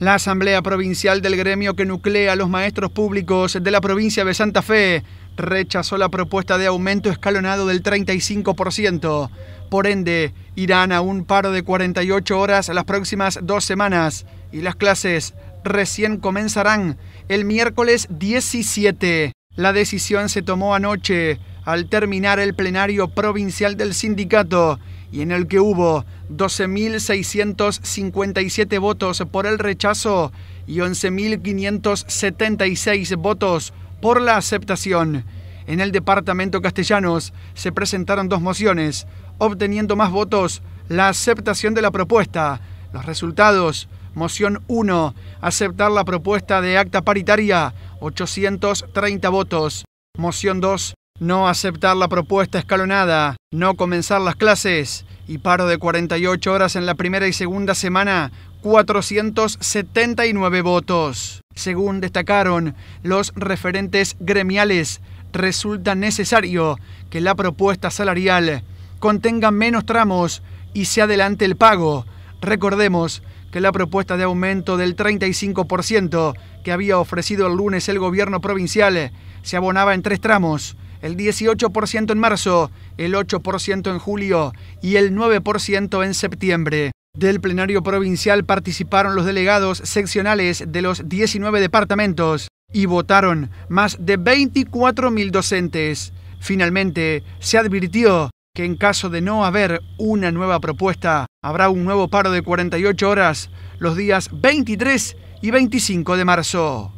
La Asamblea Provincial del gremio que nuclea a los maestros públicos de la provincia de Santa Fe rechazó la propuesta de aumento escalonado del 35%. Por ende, irán a un paro de 48 horas las próximas dos semanas y las clases recién comenzarán el miércoles 17. La decisión se tomó anoche al terminar el plenario provincial del sindicato y en el que hubo 12.657 votos por el rechazo y 11.576 votos por la aceptación. En el departamento castellanos se presentaron dos mociones, obteniendo más votos la aceptación de la propuesta. Los resultados, moción 1, aceptar la propuesta de acta paritaria, 830 votos. Moción 2, no aceptar la propuesta escalonada, no comenzar las clases y paro de 48 horas en la primera y segunda semana, 479 votos. Según destacaron los referentes gremiales, resulta necesario que la propuesta salarial contenga menos tramos y se adelante el pago. Recordemos que la propuesta de aumento del 35% que había ofrecido el lunes el gobierno provincial se abonaba en tres tramos el 18% en marzo, el 8% en julio y el 9% en septiembre. Del plenario provincial participaron los delegados seccionales de los 19 departamentos y votaron más de 24.000 docentes. Finalmente, se advirtió que en caso de no haber una nueva propuesta, habrá un nuevo paro de 48 horas los días 23 y 25 de marzo.